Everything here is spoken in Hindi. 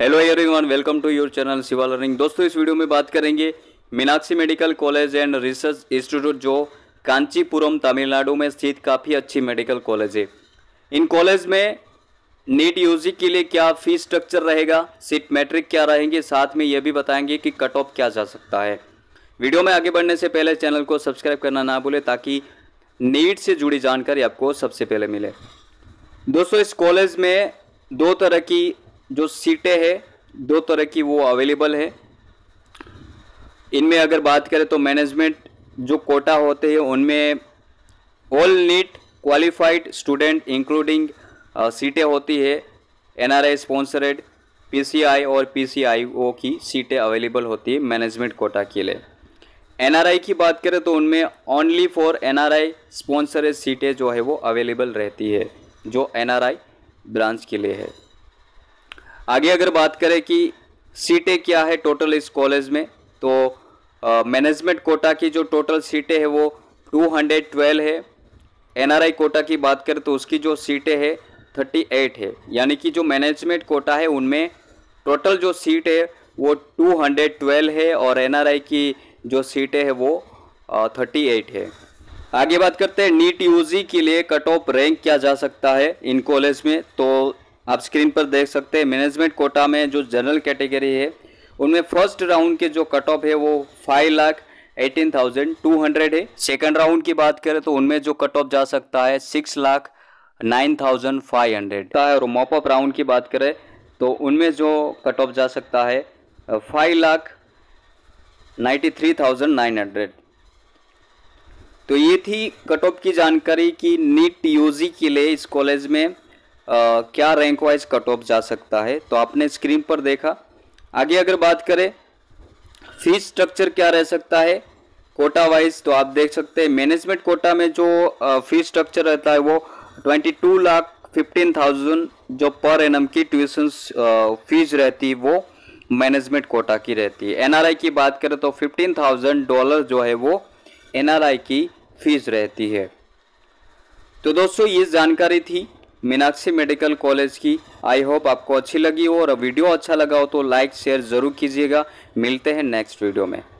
hello everyone welcome to your channel Shiva learning दोस्तों इस वीडियो में बात करेंगे Meenakshi medical college and research institute जो कांचीपुरम तमिलनाडु में स्थित काफ़ी अच्छी मेडिकल कॉलेज है इन कॉलेज में नीट यूजी के लिए क्या फीस स्ट्रक्चर रहेगा सीट मैट्रिक क्या रहेंगे साथ में ये भी बताएंगे कि कट ऑफ क्या जा सकता है वीडियो में आगे बढ़ने से पहले चैनल को सब्सक्राइब करना ना भूलें ताकि नीट से जुड़ी जानकारी आपको सबसे पहले मिले दोस्तों इस कॉलेज में दो तरह की जो सीटें हैं दो तरह की वो अवेलेबल है इनमें अगर बात करें तो मैनेजमेंट जो कोटा होते हैं उनमें all NEET qualified student including सीटें होती है N R I sponsored P C I और पी सी आई ओ की सीटें अवेलेबल होती है मैनेजमेंट कोटा के लिए एन आर आई की बात करें तो उनमें only for N R I sponsored सीटें जो है वो अवेलेबल रहती है जो एन आर आई ब्रांच के लिए है आगे अगर बात करें कि सीटें क्या है टोटल इस कॉलेज में तो मैनेजमेंट कोटा की जो टोटल सीटें है वो 212 है एनआरआई कोटा की बात करें तो उसकी जो सीटें है 38 है यानी कि जो मैनेजमेंट कोटा है उनमें टोटल जो सीट है वो 212 है और एनआरआई की जो सीटें है वो uh, 38 है आगे बात करते हैं नीट यूजी के लिए कट ऑफ रैंक क्या जा सकता है इन कॉलेज में तो आप स्क्रीन पर देख सकते हैं मैनेजमेंट कोटा में जो जनरल कैटेगरी है उनमें फर्स्ट राउंड के जो कट ऑफ है वो five lakh eighteen thousand two hundred है सेकेंड राउंड की बात करें तो उनमें जो कट ऑफ जा सकता है six lakh nine thousand five hundred का और मॉप अप राउंड की बात करें तो उनमें जो कट ऑफ जा सकता है five lakh ninety three thousand nine hundred तो ये थी कट ऑफ की जानकारी कि नीट यूजी के लिए इस कॉलेज में क्या रैंक वाइज कट ऑफ जा सकता है तो आपने स्क्रीन पर देखा आगे अगर बात करें फीस स्ट्रक्चर क्या रह सकता है कोटा वाइज तो आप देख सकते हैं मैनेजमेंट कोटा में जो फीस स्ट्रक्चर रहता है वो twenty two lakh fifteen thousand जो पर एन की ट्यूशन फीस रहती है वो मैनेजमेंट कोटा की रहती है एनआरआई की बात करें तो फिफ्टीन थाउजेंड डॉलर जो है वो एनआरआई की फीस रहती है तो दोस्तों ये जानकारी थी मीनाक्षी मेडिकल कॉलेज की आई होप आपको अच्छी लगी हो और वीडियो अच्छा लगा हो तो लाइक शेयर ज़रूर कीजिएगा मिलते हैं नेक्स्ट वीडियो में